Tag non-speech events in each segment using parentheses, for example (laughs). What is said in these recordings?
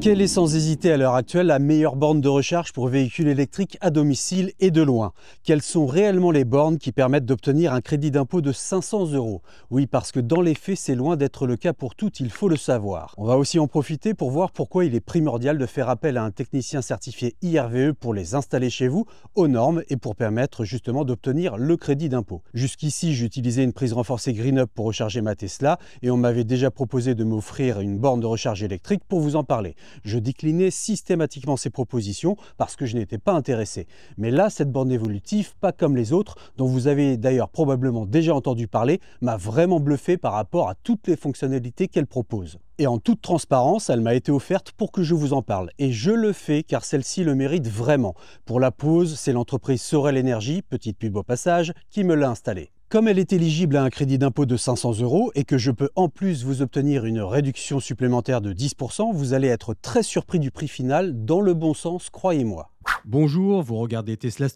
Quelle est sans hésiter à l'heure actuelle la meilleure borne de recharge pour véhicules électriques à domicile et de loin Quelles sont réellement les bornes qui permettent d'obtenir un crédit d'impôt de 500 euros Oui, parce que dans les faits, c'est loin d'être le cas pour toutes, il faut le savoir. On va aussi en profiter pour voir pourquoi il est primordial de faire appel à un technicien certifié IRVE pour les installer chez vous aux normes et pour permettre justement d'obtenir le crédit d'impôt. Jusqu'ici, j'utilisais une prise renforcée Greenup pour recharger ma Tesla et on m'avait déjà proposé de m'offrir une borne de recharge électrique pour vous en parler je déclinais systématiquement ces propositions parce que je n'étais pas intéressé. Mais là, cette borne évolutive, pas comme les autres, dont vous avez d'ailleurs probablement déjà entendu parler, m'a vraiment bluffé par rapport à toutes les fonctionnalités qu'elle propose. Et en toute transparence, elle m'a été offerte pour que je vous en parle. Et je le fais car celle-ci le mérite vraiment. Pour la pause, c'est l'entreprise Sorel Énergie, petite pub au passage, qui me l'a installée. Comme elle est éligible à un crédit d'impôt de 500 euros et que je peux en plus vous obtenir une réduction supplémentaire de 10%, vous allez être très surpris du prix final dans le bon sens, croyez-moi. Bonjour, vous regardez Tesla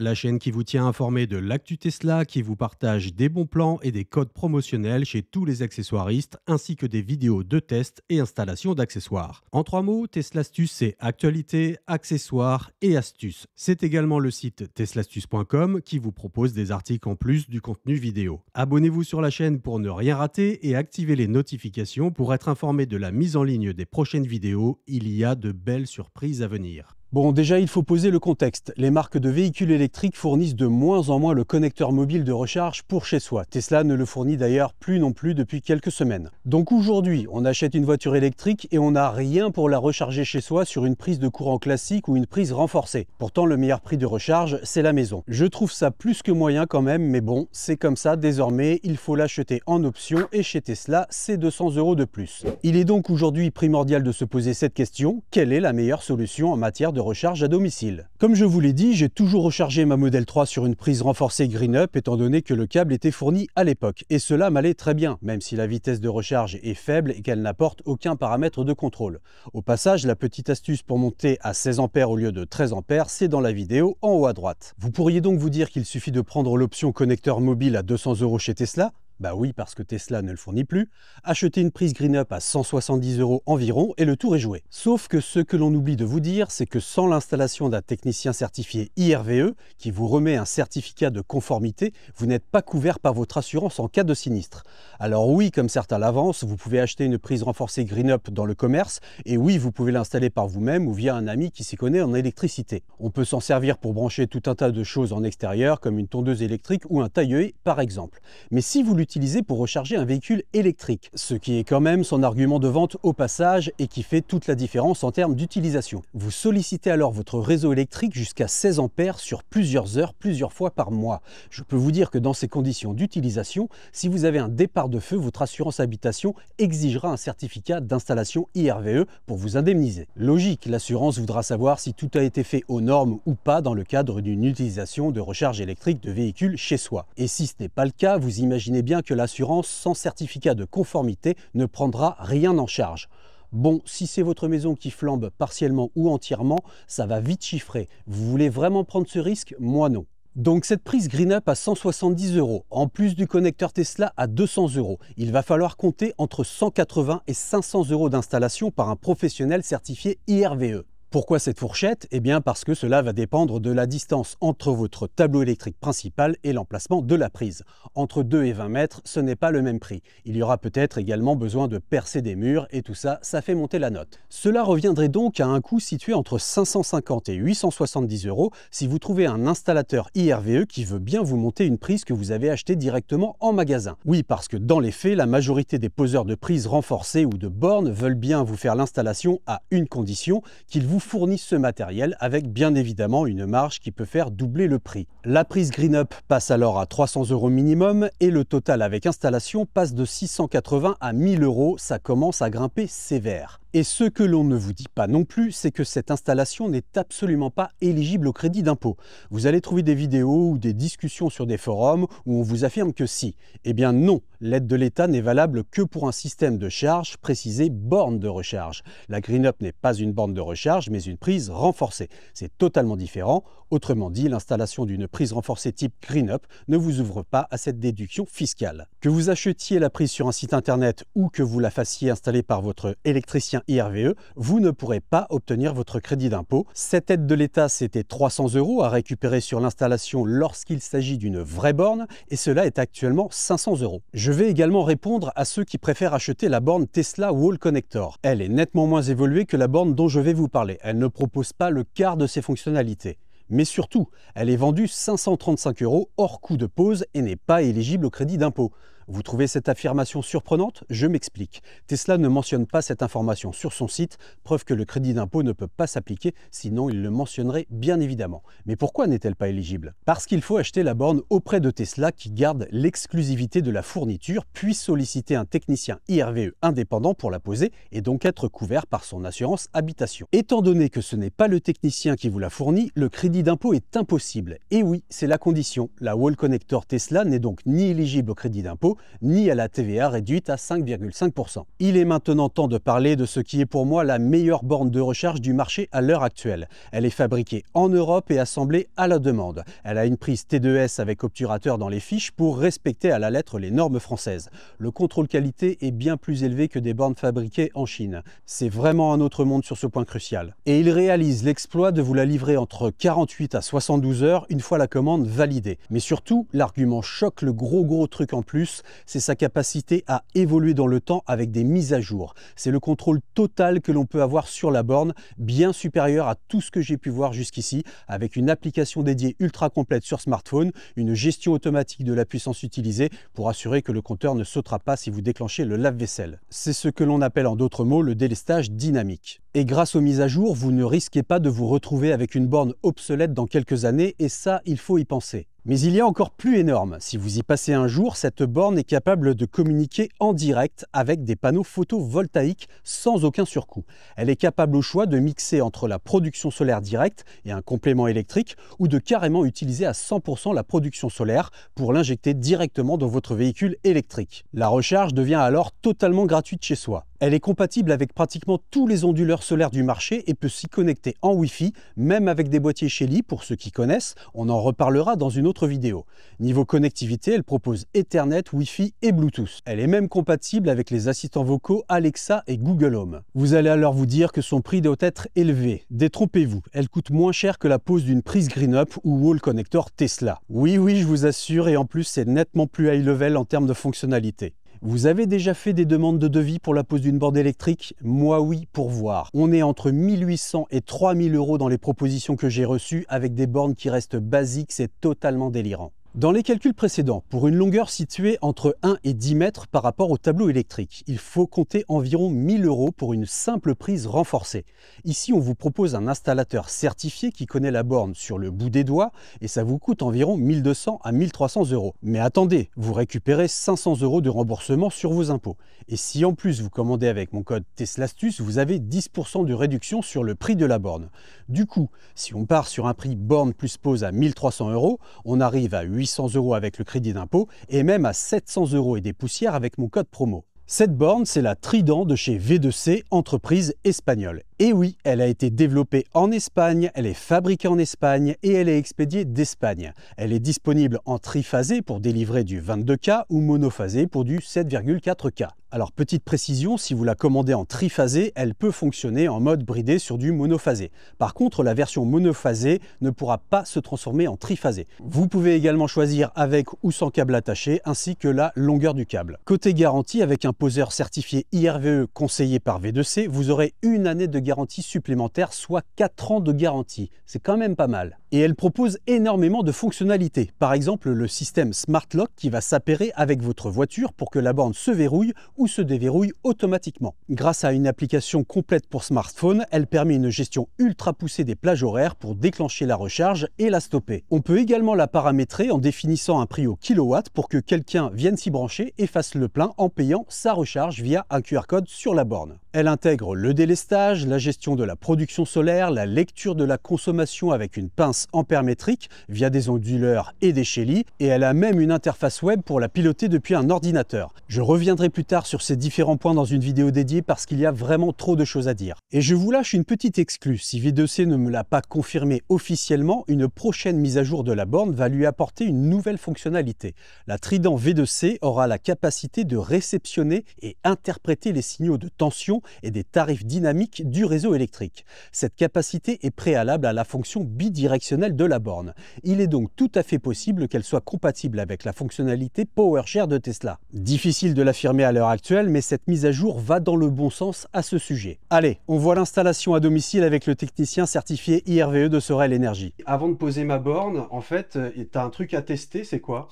la chaîne qui vous tient informé de l'actu Tesla, qui vous partage des bons plans et des codes promotionnels chez tous les accessoiristes, ainsi que des vidéos de tests et installation d'accessoires. En trois mots, Tesla c'est actualité, accessoires et astuces. C'est également le site teslastuce.com qui vous propose des articles en plus du contenu vidéo. Abonnez-vous sur la chaîne pour ne rien rater et activez les notifications pour être informé de la mise en ligne des prochaines vidéos. Il y a de belles surprises à venir. Bon, déjà, il faut poser le contexte. Les marques de véhicules électriques fournissent de moins en moins le connecteur mobile de recharge pour chez soi. Tesla ne le fournit d'ailleurs plus non plus depuis quelques semaines. Donc aujourd'hui, on achète une voiture électrique et on n'a rien pour la recharger chez soi sur une prise de courant classique ou une prise renforcée. Pourtant, le meilleur prix de recharge, c'est la maison. Je trouve ça plus que moyen quand même, mais bon, c'est comme ça. Désormais, il faut l'acheter en option et chez Tesla, c'est 200 euros de plus. Il est donc aujourd'hui primordial de se poser cette question. Quelle est la meilleure solution en matière de recharge à domicile. Comme je vous l'ai dit, j'ai toujours rechargé ma Model 3 sur une prise renforcée Green Up étant donné que le câble était fourni à l'époque, et cela m'allait très bien, même si la vitesse de recharge est faible et qu'elle n'apporte aucun paramètre de contrôle. Au passage, la petite astuce pour monter à 16 A au lieu de 13 A, c'est dans la vidéo en haut à droite. Vous pourriez donc vous dire qu'il suffit de prendre l'option connecteur mobile à 200€ chez Tesla, bah oui, parce que Tesla ne le fournit plus. Achetez une prise GreenUp à 170 euros environ et le tour est joué. Sauf que ce que l'on oublie de vous dire, c'est que sans l'installation d'un technicien certifié IRVE qui vous remet un certificat de conformité, vous n'êtes pas couvert par votre assurance en cas de sinistre. Alors oui, comme certains l'avancent, vous pouvez acheter une prise renforcée GreenUp dans le commerce et oui, vous pouvez l'installer par vous-même ou via un ami qui s'y connaît en électricité. On peut s'en servir pour brancher tout un tas de choses en extérieur comme une tondeuse électrique ou un tailleur par exemple. Mais si vous utilisé pour recharger un véhicule électrique, ce qui est quand même son argument de vente au passage et qui fait toute la différence en termes d'utilisation. Vous sollicitez alors votre réseau électrique jusqu'à 16 ampères sur plusieurs heures, plusieurs fois par mois. Je peux vous dire que dans ces conditions d'utilisation, si vous avez un départ de feu, votre assurance habitation exigera un certificat d'installation IRVE pour vous indemniser. Logique, l'assurance voudra savoir si tout a été fait aux normes ou pas dans le cadre d'une utilisation de recharge électrique de véhicule chez soi. Et si ce n'est pas le cas, vous imaginez bien que l'assurance sans certificat de conformité ne prendra rien en charge. Bon, si c'est votre maison qui flambe partiellement ou entièrement, ça va vite chiffrer. Vous voulez vraiment prendre ce risque Moi non. Donc cette prise Green Up à 170 euros, en plus du connecteur Tesla à 200 euros, il va falloir compter entre 180 et 500 euros d'installation par un professionnel certifié IRVE. Pourquoi cette fourchette Eh bien parce que cela va dépendre de la distance entre votre tableau électrique principal et l'emplacement de la prise. Entre 2 et 20 mètres, ce n'est pas le même prix. Il y aura peut-être également besoin de percer des murs et tout ça, ça fait monter la note. Cela reviendrait donc à un coût situé entre 550 et 870 euros si vous trouvez un installateur IRVE qui veut bien vous monter une prise que vous avez achetée directement en magasin. Oui, parce que dans les faits, la majorité des poseurs de prises renforcées ou de bornes veulent bien vous faire l'installation à une condition qu'ils vous Fournit fournissent ce matériel avec bien évidemment une marge qui peut faire doubler le prix. La prise Green Up passe alors à 300 euros minimum et le total avec installation passe de 680 à 1000 euros, ça commence à grimper sévère. Et ce que l'on ne vous dit pas non plus, c'est que cette installation n'est absolument pas éligible au crédit d'impôt. Vous allez trouver des vidéos ou des discussions sur des forums où on vous affirme que si. Eh bien non, l'aide de l'État n'est valable que pour un système de charge précisé borne de recharge. La Greenup n'est pas une borne de recharge, mais une prise renforcée. C'est totalement différent. Autrement dit, l'installation d'une prise renforcée type Greenup ne vous ouvre pas à cette déduction fiscale. Que vous achetiez la prise sur un site internet ou que vous la fassiez installer par votre électricien IRVE, e, vous ne pourrez pas obtenir votre crédit d'impôt. Cette aide de l'État, c'était 300 euros à récupérer sur l'installation lorsqu'il s'agit d'une vraie borne, et cela est actuellement 500 euros. Je vais également répondre à ceux qui préfèrent acheter la borne Tesla Wall Connector. Elle est nettement moins évoluée que la borne dont je vais vous parler. Elle ne propose pas le quart de ses fonctionnalités. Mais surtout, elle est vendue 535 euros hors coût de pause et n'est pas éligible au crédit d'impôt. Vous trouvez cette affirmation surprenante Je m'explique. Tesla ne mentionne pas cette information sur son site, preuve que le crédit d'impôt ne peut pas s'appliquer, sinon il le mentionnerait bien évidemment. Mais pourquoi n'est-elle pas éligible Parce qu'il faut acheter la borne auprès de Tesla qui garde l'exclusivité de la fourniture, puis solliciter un technicien IRVE indépendant pour la poser et donc être couvert par son assurance habitation. Étant donné que ce n'est pas le technicien qui vous la fournit, le crédit d'impôt est impossible. Et oui, c'est la condition. La Wall Connector Tesla n'est donc ni éligible au crédit d'impôt, ni à la TVA réduite à 5,5%. Il est maintenant temps de parler de ce qui est pour moi la meilleure borne de recharge du marché à l'heure actuelle. Elle est fabriquée en Europe et assemblée à la demande. Elle a une prise T2S avec obturateur dans les fiches pour respecter à la lettre les normes françaises. Le contrôle qualité est bien plus élevé que des bornes fabriquées en Chine. C'est vraiment un autre monde sur ce point crucial. Et il réalise l'exploit de vous la livrer entre 48 à 72 heures une fois la commande validée. Mais surtout, l'argument choque le gros gros truc en plus, c'est sa capacité à évoluer dans le temps avec des mises à jour. C'est le contrôle total que l'on peut avoir sur la borne, bien supérieur à tout ce que j'ai pu voir jusqu'ici, avec une application dédiée ultra complète sur smartphone, une gestion automatique de la puissance utilisée pour assurer que le compteur ne sautera pas si vous déclenchez le lave-vaisselle. C'est ce que l'on appelle en d'autres mots le délestage dynamique. Et grâce aux mises à jour, vous ne risquez pas de vous retrouver avec une borne obsolète dans quelques années, et ça, il faut y penser. Mais il y a encore plus énorme. Si vous y passez un jour, cette borne est capable de communiquer en direct avec des panneaux photovoltaïques sans aucun surcoût. Elle est capable au choix de mixer entre la production solaire directe et un complément électrique ou de carrément utiliser à 100% la production solaire pour l'injecter directement dans votre véhicule électrique. La recharge devient alors totalement gratuite chez soi. Elle est compatible avec pratiquement tous les onduleurs solaires du marché et peut s'y connecter en Wi-Fi, même avec des boîtiers Shelly pour ceux qui connaissent, on en reparlera dans une autre vidéo. Niveau connectivité, elle propose Ethernet, Wi-Fi et Bluetooth. Elle est même compatible avec les assistants vocaux Alexa et Google Home. Vous allez alors vous dire que son prix doit être élevé. Détrompez-vous, elle coûte moins cher que la pose d'une prise GreenUp ou Wall Connector Tesla. Oui oui, je vous assure et en plus c'est nettement plus high level en termes de fonctionnalité. Vous avez déjà fait des demandes de devis pour la pose d'une borne électrique Moi oui, pour voir. On est entre 1800 et 3000 euros dans les propositions que j'ai reçues avec des bornes qui restent basiques, c'est totalement délirant. Dans les calculs précédents, pour une longueur située entre 1 et 10 mètres par rapport au tableau électrique, il faut compter environ 1000 euros pour une simple prise renforcée. Ici, on vous propose un installateur certifié qui connaît la borne sur le bout des doigts et ça vous coûte environ 1200 à 1300 euros. Mais attendez, vous récupérez 500 euros de remboursement sur vos impôts. Et si en plus vous commandez avec mon code TESLASTUS, vous avez 10% de réduction sur le prix de la borne. Du coup, si on part sur un prix borne plus pose à 1300 euros, on arrive à une 800 euros avec le crédit d'impôt et même à 700 euros et des poussières avec mon code promo. Cette borne, c'est la Trident de chez V2C, entreprise espagnole. Et oui, elle a été développée en Espagne, elle est fabriquée en Espagne et elle est expédiée d'Espagne. Elle est disponible en triphasé pour délivrer du 22K ou monophasé pour du 7,4K. Alors petite précision, si vous la commandez en triphasé, elle peut fonctionner en mode bridé sur du monophasé. Par contre, la version monophasée ne pourra pas se transformer en triphasé. Vous pouvez également choisir avec ou sans câble attaché, ainsi que la longueur du câble. Côté garantie, avec un poseur certifié IRVE conseillé par V2C, vous aurez une année de garantie garantie supplémentaire, soit 4 ans de garantie. C'est quand même pas mal et elle propose énormément de fonctionnalités. Par exemple, le système Smart Lock qui va s'appairer avec votre voiture pour que la borne se verrouille ou se déverrouille automatiquement. Grâce à une application complète pour smartphone, elle permet une gestion ultra poussée des plages horaires pour déclencher la recharge et la stopper. On peut également la paramétrer en définissant un prix au kilowatt pour que quelqu'un vienne s'y brancher et fasse le plein en payant sa recharge via un QR code sur la borne. Elle intègre le délestage, la gestion de la production solaire, la lecture de la consommation avec une pince en ampère-métrique via des onduleurs et des shelly, et elle a même une interface web pour la piloter depuis un ordinateur. Je reviendrai plus tard sur ces différents points dans une vidéo dédiée parce qu'il y a vraiment trop de choses à dire. Et je vous lâche une petite exclue, si V2C ne me l'a pas confirmé officiellement, une prochaine mise à jour de la borne va lui apporter une nouvelle fonctionnalité. La Trident V2C aura la capacité de réceptionner et interpréter les signaux de tension et des tarifs dynamiques du réseau électrique. Cette capacité est préalable à la fonction bidirectionnelle de la borne. Il est donc tout à fait possible qu'elle soit compatible avec la fonctionnalité PowerShare de Tesla. Difficile de l'affirmer à l'heure actuelle, mais cette mise à jour va dans le bon sens à ce sujet. Allez, on voit l'installation à domicile avec le technicien certifié IRVE de Sorel Energy. Avant de poser ma borne, en fait, euh, tu as un truc à tester, c'est quoi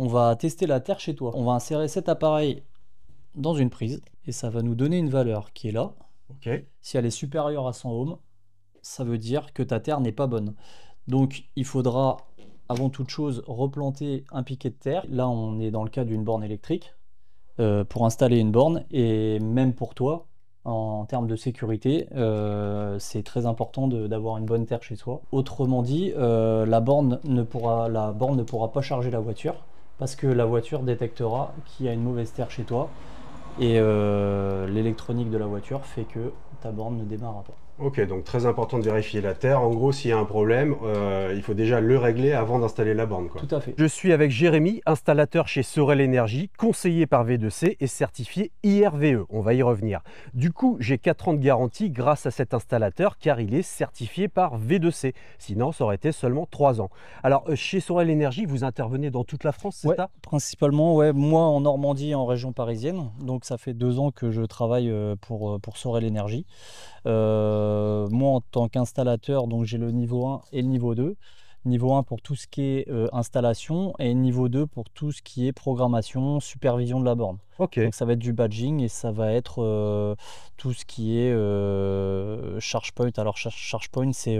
on va tester la terre chez toi. On va insérer cet appareil dans une prise et ça va nous donner une valeur qui est là. ok Si elle est supérieure à 100 ohms, ça veut dire que ta terre n'est pas bonne. Donc il faudra avant toute chose replanter un piquet de terre. Là on est dans le cas d'une borne électrique euh, pour installer une borne et même pour toi en termes de sécurité euh, c'est très important d'avoir une bonne terre chez soi. Autrement dit euh, la, borne ne pourra, la borne ne pourra pas charger la voiture parce que la voiture détectera qu'il y a une mauvaise terre chez toi et l'électronique de la voiture fait que ta borne ne démarrera pas. Ok, donc très important de vérifier la terre. En gros, s'il y a un problème, euh, il faut déjà le régler avant d'installer la borne. Tout à fait. Je suis avec Jérémy, installateur chez Sorel Energy, conseiller par V2C et certifié IRVE. On va y revenir. Du coup, j'ai 4 ans de garantie grâce à cet installateur car il est certifié par V2C. Sinon, ça aurait été seulement 3 ans. Alors, euh, chez Sorel Energy, vous intervenez dans toute la France, c'est ça Principalement, ouais. Moi, en Normandie, en région parisienne. Donc, ça fait 2 ans que je travaille euh, pour, pour Sorel Energy. Euh, euh, moi, en tant qu'installateur, donc j'ai le niveau 1 et le niveau 2. Niveau 1 pour tout ce qui est euh, installation et niveau 2 pour tout ce qui est programmation, supervision de la borne. ok Donc ça va être du badging et ça va être euh, tout ce qui est charge point. Alors charge, point, c'est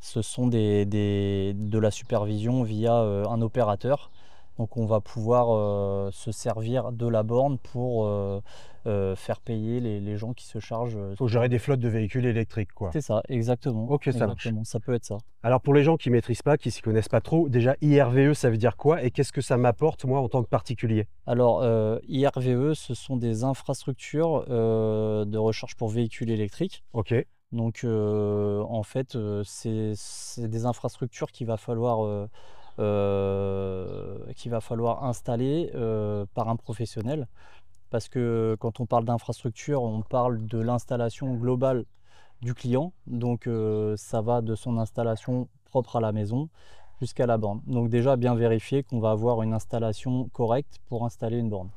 ce sont des, des, de la supervision via un opérateur. Donc on va pouvoir se servir de la borne pour euh, faire payer les, gens qui se chargent. Il euh, faut gérer des flottes de véhicules électriques, quoi. C'est ça, exactement. Ok, ça peut être ça. Alors pour les gens qui ne maîtrisent pas, qui ne s'y connaissent pas trop, déjà IRVE, ça veut dire quoi et qu'est-ce que ça m'apporte moi en tant que particulier Alors euh, IRVE, ce sont des infrastructures de recharge pour véhicules électriques. Ok. Donc en fait, c'est des infrastructures qu'il va falloir euh, va falloir installer par un professionnel parce que euh, quand on parle d'infrastructure, on parle de l'installation globale du client. Donc euh, ça va de son installation propre à la maison jusqu'à la borne. Donc déjà bien vérifier qu'on va avoir une installation correcte pour installer une borne.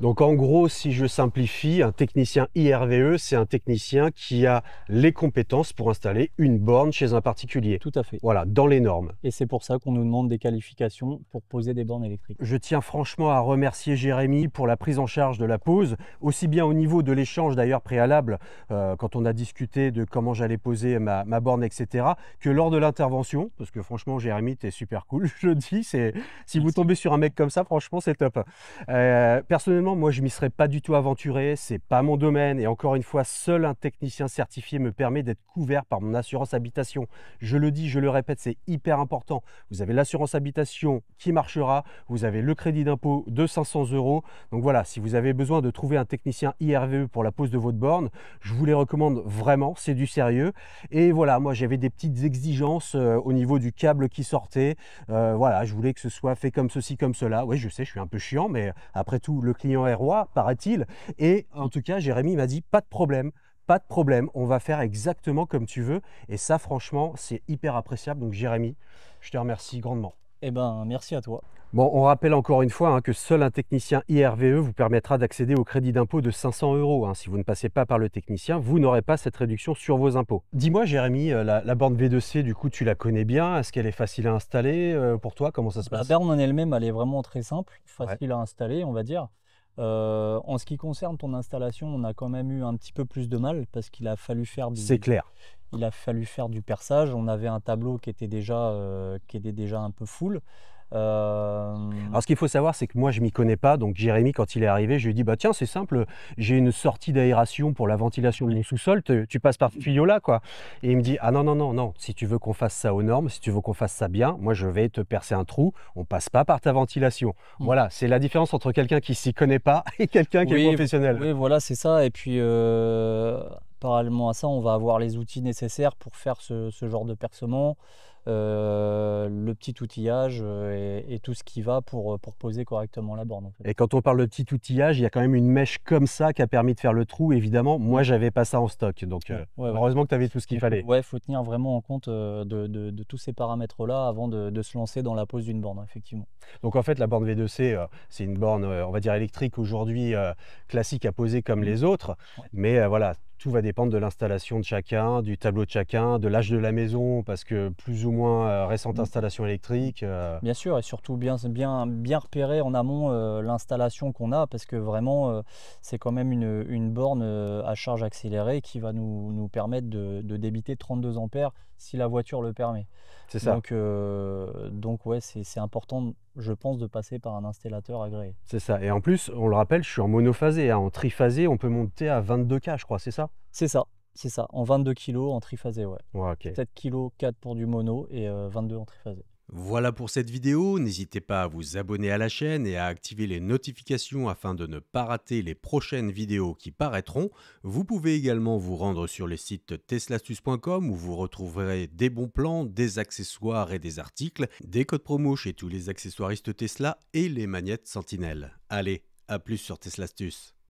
Donc en gros, si je simplifie, un technicien IRVE, c'est un technicien qui a les compétences pour installer une borne chez un particulier. Tout à fait. Voilà, dans les normes. Et c'est pour ça qu'on nous demande des qualifications pour poser des bornes électriques. Je tiens franchement à remercier Jérémy pour la prise en charge de la pose, aussi bien au niveau de l'échange d'ailleurs préalable, euh, quand on a discuté de comment j'allais poser ma, borne, etc., que lors de l'intervention, parce que franchement, Jérémy, tu super cool. (laughs) Je dis, c'est si vous tombez sur un mec comme ça, franchement, c'est top. Euh, personnellement, moi, je m'y serais pas du tout aventuré. C'est pas mon domaine. Et encore une fois, seul un technicien certifié me permet d'être couvert par mon assurance habitation. Je le dis, je le répète, c'est hyper important. Vous avez l'assurance habitation qui marchera. Vous avez le crédit d'impôt de 500 euros. Donc voilà, si vous avez besoin de trouver un technicien IRVE pour la pose de votre borne, je vous les recommande vraiment. C'est du sérieux. Et voilà, moi, j'avais des petites exigences euh, au niveau du câble qui sortait euh, voilà, je voulais que ce soit fait comme ceci, comme cela. Oui, je sais, je suis un peu chiant, mais euh, après tout, le client est roi, paraît-il. Et en tout cas, Jérémy m'a dit pas de problème pas de problème, on va faire exactement comme tu veux. Et ça, franchement, c'est hyper appréciable. Donc, Jérémy, je te remercie grandement. Eh ben, merci à toi. Bon, on rappelle encore une fois hein, que seul un technicien IRVE vous permettra d'accéder au crédit d'impôt de 500 euros. Hein. Si vous ne passez pas par le technicien, vous n'aurez pas cette réduction sur vos impôts. Dis-moi, Jérémy, euh, la, bande borne V2C, du coup, tu la connais bien. Est-ce qu'elle est facile à installer euh, pour toi Comment ça se bah, passe La borne en elle-même, elle est vraiment très simple, facile à installer, on va dire. Euh, en ce qui concerne ton installation, on a quand même eu un petit peu plus de mal parce qu'il a fallu faire du. C'est Il a fallu faire du perçage. On avait un tableau qui était déjà, euh, qui était déjà un peu full. Euh, Alors ce qu'il faut savoir, c'est que moi je m'y connais pas, donc Jérémy quand il est arrivé, je lui ai dit bah tiens c'est simple, j'ai une sortie d'aération pour la ventilation de mon sous-sol, tu, passes par ce tuyau là quoi. Et il me dit ah non non non non, si tu veux qu'on fasse ça aux normes, si tu veux qu'on fasse ça bien, moi je vais te percer un trou, on passe pas par ta ventilation. Mm. Voilà, c'est la différence entre quelqu'un qui s'y connaît pas et quelqu'un qui est professionnel. Oui voilà c'est ça et puis euh, parallèlement à ça, on va avoir les outils nécessaires pour faire ce genre de percement. Euh, le petit outillage euh, et, tout ce qui va pour, euh, poser correctement la borne. Et quand on parle de petit outillage, il y a quand même une mèche comme ça qui a permis de faire le trou. Évidemment, moi, j'avais pas ça en stock. Donc, heureusement que tu avais tout ce qu'il fallait. Ouais, il faut tenir vraiment en compte de, tous ces paramètres-là avant de, de, se lancer dans la pose d'une borne, effectivement. Donc, en fait, la borne V2C, c'est une borne, on va dire, électrique aujourd'hui classique à poser comme mmh. les autres. Mais voilà, tout va dépendre de l'installation de chacun, du tableau de chacun, de l'âge de la maison, parce que plus ou moins euh, récente mmh. installation électrique. Euh. Bien sûr, et surtout bien, bien, bien repérer en amont euh, l'installation qu'on a, parce que vraiment, c'est quand même une, borne à charge accélérée qui va nous, permettre de, de débiter 32 ampères si la voiture le permet. C'est ça. Donc, euh, donc ouais, c'est important, je pense, de passer par un installateur agréé. C'est ça. Et en plus, on le rappelle, je suis en monophasé. Hein. En triphasé, on peut monter à 22K, je crois, c'est ça C'est ça. C'est ça, en 22 kg en triphasé, ouais. ouais 7 kg, 4 pour du mono et 22 euh, 22 en triphasé. Voilà pour cette vidéo, n'hésitez pas à vous abonner à la chaîne et à activer les notifications afin de ne pas rater les prochaines vidéos qui paraîtront. Vous pouvez également vous rendre sur le site teslastus.com où vous retrouverez des bons plans, des accessoires et des articles, des codes promo chez tous les accessoiristes Tesla et les manettes Sentinelle. Allez, à plus sur Teslastus